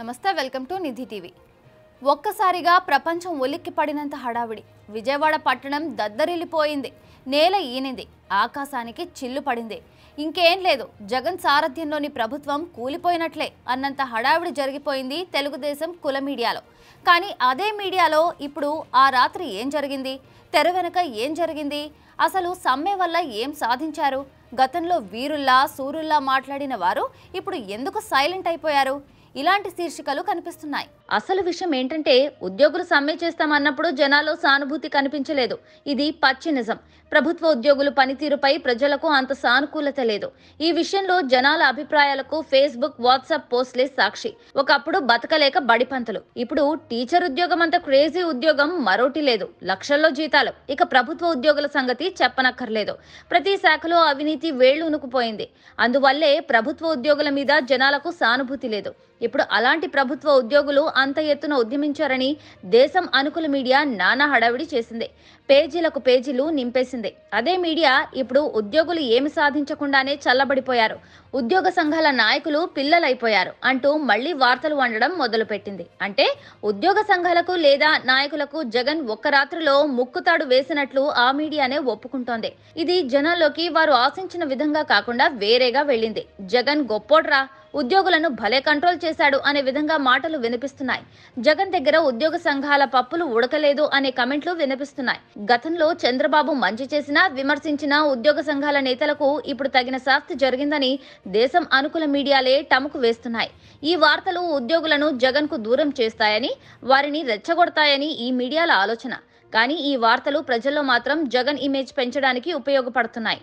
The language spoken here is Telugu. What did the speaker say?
నమస్తే వెల్కమ్ టు నిధి టీవీ ఒక్కసారిగా ప్రపంచం ఒలిక్కి పడినంత హడావిడి విజయవాడ పట్టణం దద్దరిల్లిపోయింది నేల ఈనింది ఆకాశానికి చిల్లు పడింది ఇంకేం లేదు జగన్ సారథ్యంలోని ప్రభుత్వం కూలిపోయినట్లే అన్నంత హడావిడి జరిగిపోయింది తెలుగుదేశం కుల మీడియాలో కానీ అదే మీడియాలో ఇప్పుడు ఆ రాత్రి ఏం జరిగింది తెర వెనుక ఏం జరిగింది అసలు సమ్మె వల్ల ఏం సాధించారు గతంలో వీరుల్లా సూరుల్లా మాట్లాడిన వారు ఇప్పుడు ఎందుకు సైలెంట్ అయిపోయారు ఇలాంటి శీర్షికలు కనిపిస్తున్నాయి అసలు విషయం ఏంటంటే ఉద్యోగులు సమ్మె చేస్తామన్నప్పుడు జనాల్లో సానుభూతి కనిపించలేదు ఇది పచ్చి నిజం ప్రభుత్వ ఉద్యోగుల పనితీరుపై ప్రజలకు అంత సానుకూలత లేదు ఈ విషయంలో జనాల అభిప్రాయాలకు ఫేస్బుక్ వాట్సాప్ పోస్ట్లే సాక్షి ఒకప్పుడు బతకలేక బడిపంతలు ఇప్పుడు టీచర్ ఉద్యోగం అంత క్రేజీ ఉద్యోగం మరోటి లేదు లక్షల్లో జీతాలు ఇక ప్రభుత్వ ఉద్యోగుల సంగతి చెప్పనక్కర్లేదు ప్రతి శాఖలో అవినీతి వేళ్లు ఉనుకుపోయింది అందువల్లే ప్రభుత్వ ఉద్యోగుల మీద జనాలకు సానుభూతి లేదు ఇప్పుడు అలాంటి ప్రభుత్వ ఉద్యోగులు అంత ఎత్తున ఉద్యమించారని దేశం అనుకుల మీడియా నానా హడావిడి చేసింది పేజీలకు పేజీలు నింపేసింది అదే మీడియా ఇప్పుడు ఉద్యోగులు ఏమి సాధించకుండానే చల్లబడిపోయారు ఉద్యోగ సంఘాల నాయకులు పిల్లలైపోయారు అంటూ మళ్లీ వార్తలు వండడం మొదలుపెట్టింది అంటే ఉద్యోగ సంఘాలకు లేదా నాయకులకు జగన్ ఒక్క రాత్రిలో ముక్కుతాడు వేసినట్లు ఆ మీడియానే ఒప్పుకుంటోంది ఇది జనాల్లోకి వారు ఆశించిన విధంగా కాకుండా వేరేగా వెళ్ళింది జగన్ గొప్పోడ్రా ఉద్యోగులను భలే కంట్రోల్ చేశాడు అనే విధంగా మాటలు వినిపిస్తున్నాయి జగన్ దగ్గర ఉద్యోగ సంఘాల పప్పులు ఉడకలేదు అనే కమెంట్లు వినిపిస్తున్నాయి గతంలో చంద్రబాబు మంచి చేసినా విమర్శించిన ఉద్యోగ సంఘాల నేతలకు ఇప్పుడు తగిన శాస్తి జరిగిందని దేశం అనుకూల మీడియాలే టముకు వేస్తున్నాయి ఈ వార్తలు ఉద్యోగులను జగన్ కు దూరం చేస్తాయని వారిని రెచ్చగొడతాయని ఈ మీడియాల ఆలోచన కానీ ఈ వార్తలు ప్రజల్లో మాత్రం జగన్ ఇమేజ్ పెంచడానికి ఉపయోగపడుతున్నాయి